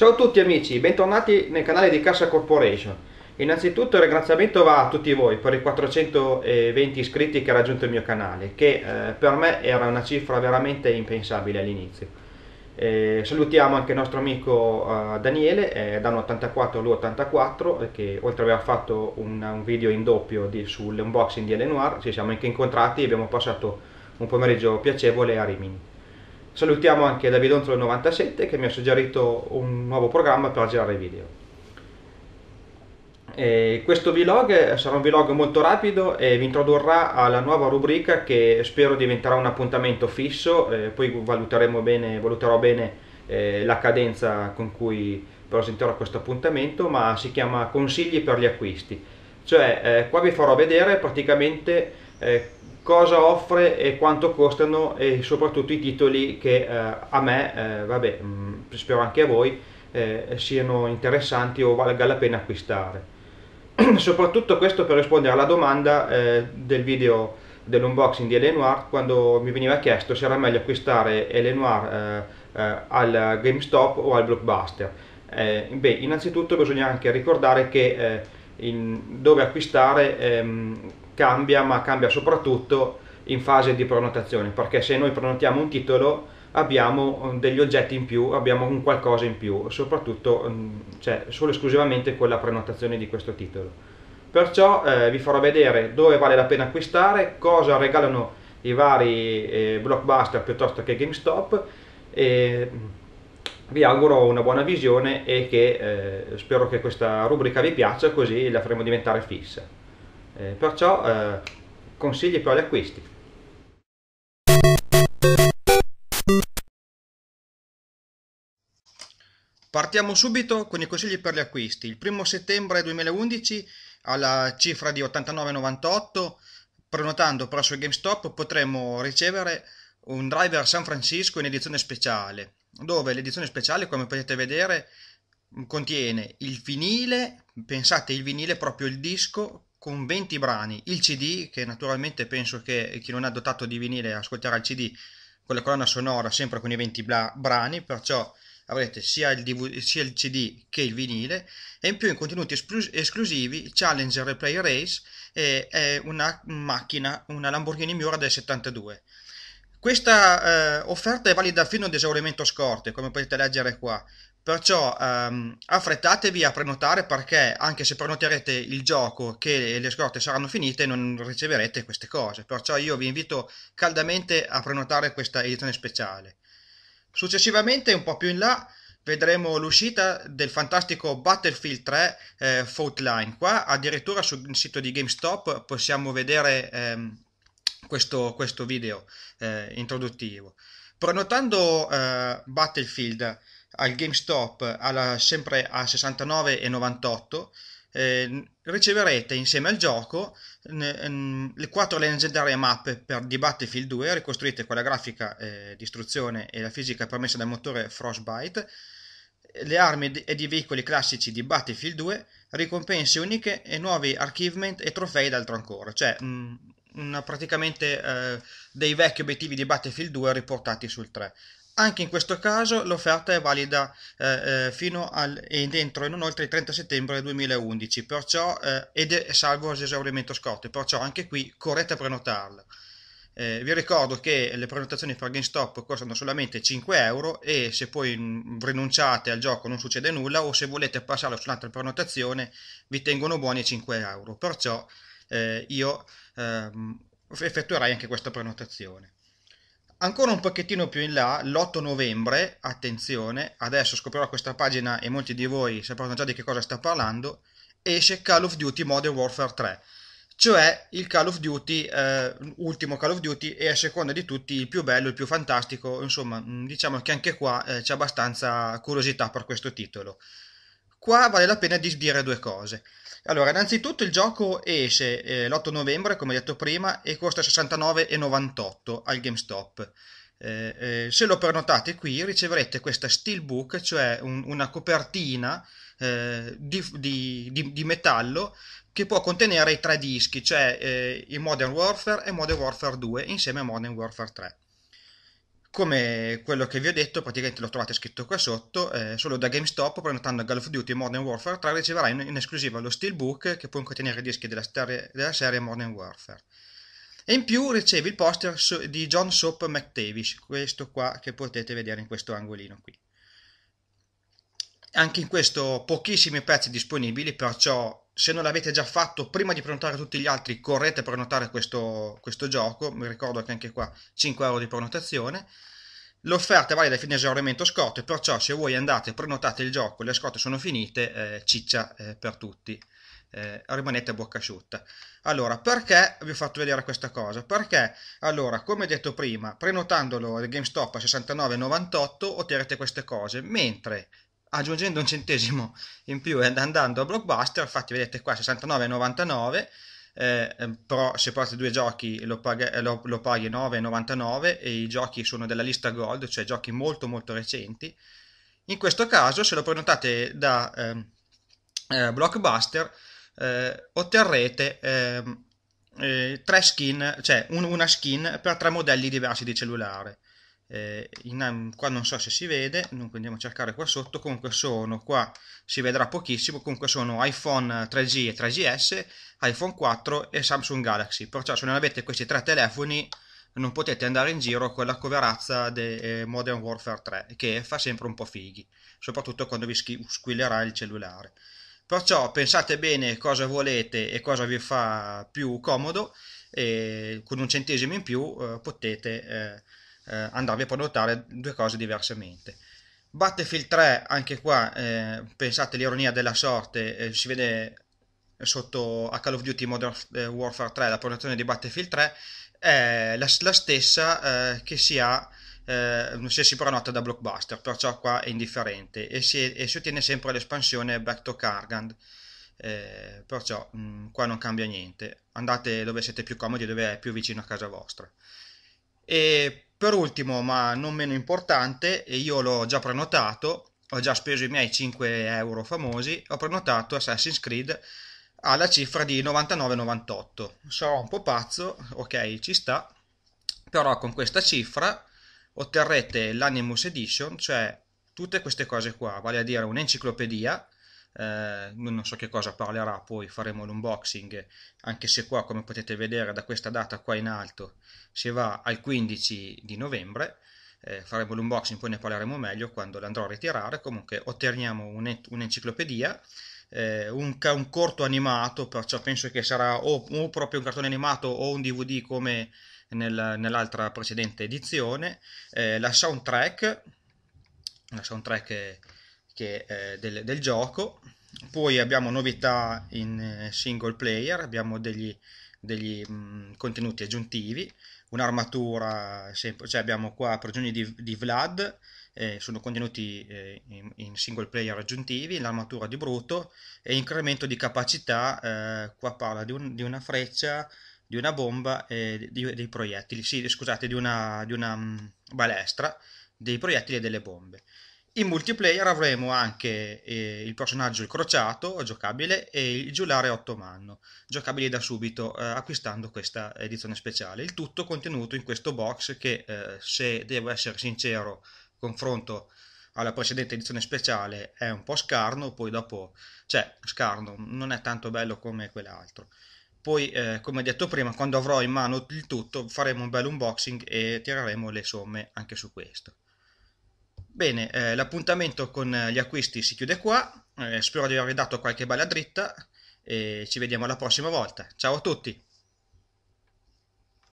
Ciao a tutti amici, bentornati nel canale di Cassa Corporation. Innanzitutto il ringraziamento va a tutti voi per i 420 iscritti che ha raggiunto il mio canale, che eh, per me era una cifra veramente impensabile all'inizio. Eh, salutiamo anche il nostro amico eh, Daniele, eh, danno 84 lui 84, eh, che oltre ad aver fatto un, un video in doppio sull'unboxing di Elenoir, ci siamo anche incontrati e abbiamo passato un pomeriggio piacevole a Rimini. Salutiamo anche Davide Ontolo 97 che mi ha suggerito un nuovo programma per girare video. E questo vlog eh, sarà un vlog molto rapido e vi introdurrà alla nuova rubrica che spero diventerà un appuntamento fisso, eh, poi bene, valuterò bene eh, la cadenza con cui presenterò questo appuntamento, ma si chiama Consigli per gli acquisti. Cioè eh, qua vi farò vedere praticamente eh, cosa offre e quanto costano e soprattutto i titoli che eh, a me, eh, vabbè, mh, mm, spero anche a voi, eh, siano interessanti o valga la pena acquistare. soprattutto questo per rispondere alla domanda eh, del video dell'unboxing di Elenoir quando mi veniva chiesto se era meglio acquistare Elenoir eh, eh, al GameStop o al Blockbuster. beh, innanzitutto bisogna anche ricordare che dove acquistare ehm, cambia, ma cambia soprattutto in fase di prenotazione, perché se noi prenotiamo un titolo abbiamo eh, degli oggetti in più, abbiamo un qualcosa in più, soprattutto mm, cioè, solo esclusivamente con la prenotazione di questo titolo. Perciò eh, vi farò vedere dove vale la pena acquistare, cosa regalano i vari eh, blockbuster piuttosto che GameStop e mm, vi auguro una buona visione e che eh, spero che questa rubrica vi piaccia così la faremo diventare fissa eh, perciò eh, consigli per gli acquisti. Partiamo subito con i consigli per gli acquisti. Il primo settembre 2011 alla cifra di 89,98 prenotando presso il GameStop potremo ricevere un driver San Francisco in edizione speciale dove l'edizione speciale come potete vedere contiene il vinile, pensate il vinile proprio il disco con 20 brani, il CD, che naturalmente penso che chi non è dotato di vinile ascolterà il CD con la colonna sonora sempre con i 20 bla- brani, perciò avrete sia il, DV- sia il, CD che il vinile, e in più in contenuti esplus- esclusivi Challenger Replay Race eh, è una macchina, una Lamborghini Miura del 72. Questa eh, offerta è valida fino ad esaurimento scorte, come potete leggere qua. Perciò ehm, affrettatevi a prenotare perché anche se prenoterete il gioco che le scorte saranno finite non riceverete queste cose. Perciò io vi invito caldamente a prenotare questa edizione speciale. Successivamente, un po' più in là, vedremo l'uscita del fantastico Battlefield 3 eh, Faultline. Qua addirittura sul sito di GameStop possiamo vedere ehm, questo, questo, video eh, introduttivo. Prenotando eh, Battlefield al GameStop alla, sempre a 69,98 eh, riceverete insieme al gioco n- n- le quattro leggendarie mappe per, di Battlefield 2 ricostruite con la grafica eh, di istruzione e la fisica permessa dal motore Frostbite le armi d- ed i veicoli classici di Battlefield 2 ricompense uniche e nuovi archivement e trofei d'altro ancora cioè mh, mm, una, praticamente eh, dei vecchi obiettivi di Battlefield 2 riportati sul 3 anche in questo caso l'offerta è valida eh, eh, fino al, e dentro e non oltre il 30 settembre 2011, perciò, eh, ed è salvo l'esaurimento scorte, perciò anche qui correte a prenotarla. Eh, vi ricordo che le prenotazioni per GameStop costano solamente 5 euro e se poi mm, rinunciate al gioco non succede nulla o se volete passare su un'altra prenotazione vi tengono buoni 5 euro, perciò eh, io ehm, effettuerai anche questa prenotazione. Ancora un pochettino più in là, l'8 novembre, attenzione, adesso scoprirò questa pagina e molti di voi sapranno già di che cosa sta parlando, esce Call of Duty Modern Warfare 3, cioè il Call of Duty, eh, ultimo Call of Duty e a seconda di tutti il più bello, il più fantastico, insomma mm, diciamo che anche qua eh, c'è abbastanza curiosità per questo titolo. Qua vale la pena di dire due cose. Allora, innanzitutto il gioco esce eh, l'8 novembre, come detto prima, e costa 69,98 al GameStop. Eh, eh, se lo prenotate qui riceverete questa steelbook, cioè un, una copertina eh, di, di, di, di, metallo che può contenere i tre dischi, cioè eh, Modern Warfare e Modern Warfare 2 insieme a Modern Warfare 3. Come quello che vi ho detto, praticamente lo trovate scritto qua sotto, eh, solo da GameStop prenotando Call of Duty Modern Warfare 3 riceverai in, in esclusiva lo Steelbook che può contenere i dischi della, star- della serie Modern Warfare. E in più ricevi il poster so- di John Soap McTavish, questo qua che potete vedere in questo angolino qui anche in questo pochissimi pezzi disponibili, perciò se non l'avete già fatto, prima di prenotare tutti gli altri, correte a prenotare questo, questo gioco. Mi ricordo che anche qua 5 euro di prenotazione. L'offerta vale da fine esaurimento scorte, perciò se voi andate e prenotate il gioco, le scorte sono finite, eh, ciccia eh, per tutti. Eh, rimanete a bocca asciutta. Allora, perché vi ho fatto vedere questa cosa? Perché, allora, come detto prima, prenotandolo al GameStop a 69,98 otterrete queste cose, mentre aggiungendo un centesimo in più ed andando a blockbuster, infatti vedete qua 69,99 eh, ehm, però se porti due giochi lo, paghi, eh, lo, lo paghi 9,99 e i giochi sono della lista gold, cioè giochi molto molto recenti. In questo caso se lo prenotate da eh, eh, Blockbuster eh, otterrete ehm, eh, tre skin, cioè un, una skin per tre modelli diversi di cellulare eh, in, qua non so se si vede, dunque andiamo a cercare qua sotto, comunque sono qua, si vedrà pochissimo, comunque sono iPhone 3G e 3GS, iPhone 4 e Samsung Galaxy, perciò se non avete questi tre telefoni non potete andare in giro con la coverazza di eh, Modern Warfare 3 che fa sempre un po' fighi, soprattutto quando vi squillerà il cellulare. Perciò pensate bene cosa volete e cosa vi fa più comodo e con un centesimo in più eh, potete... Eh, eh, andarvi a prenotare due cose diversamente. Battlefield 3, anche qua eh, pensate l'ironia della sorte, eh, si vede sotto a Call of Duty Modern eh, Warfare 3 la prenotazione di Battlefield 3 è la, la stessa eh, che si ha se si prenota da Blockbuster, perciò qua è indifferente e si, e si ottiene sempre l'espansione Back to Cargand. Eh, perciò mh, mm, qua non cambia niente andate dove siete più comodi dove è più vicino a casa vostra e per ultimo, ma non meno importante, e io l'ho già prenotato, ho già speso i miei 5 euro famosi, ho prenotato Assassin's Creed alla cifra di 99,98. Sarò un po' pazzo, ok, ci sta, però con questa cifra otterrete l'Animus Edition, cioè tutte queste cose qua, vale a dire un'enciclopedia, eh, non so che cosa parlerà, poi faremo l'unboxing, anche se qua come potete vedere da questa data qua in alto si va al 15 di novembre, eh, faremo l'unboxing, poi ne parleremo meglio quando l'andrò a ritirare, comunque otteniamo un'enciclopedia, eh, un, un, corto animato, perciò penso che sarà o, o proprio un cartone animato o un DVD come nel, nell'altra precedente edizione, eh, la soundtrack, la soundtrack che, eh, del, del, gioco. Poi abbiamo novità in eh, single player, abbiamo degli, degli mh, contenuti aggiuntivi, un'armatura, cioè abbiamo qua prigioni di, di Vlad, eh, sono contenuti eh, in, in, single player aggiuntivi, l'armatura di Bruto e incremento di capacità, eh, qua parla di, un, di, una freccia, di una bomba e di, dei proiettili, sì, scusate, di una, di una mh, balestra, dei proiettili e delle bombe. In multiplayer avremo anche eh, il personaggio il crociato giocabile e il giulare ottomanno, giocabili da subito eh, acquistando questa edizione speciale. Il tutto contenuto in questo box che, eh, se devo essere sincero, confronto alla precedente edizione speciale è un po' scarno, poi dopo, cioè scarno, non è tanto bello come quell'altro. Poi, eh, come detto prima, quando avrò in mano il tutto faremo un bel unboxing e tireremo le somme anche su questo. Bene, eh, l'appuntamento con gli acquisti si chiude qua, eh, spero di avervi dato qualche bella dritta e ci vediamo alla prossima volta. Ciao a tutti!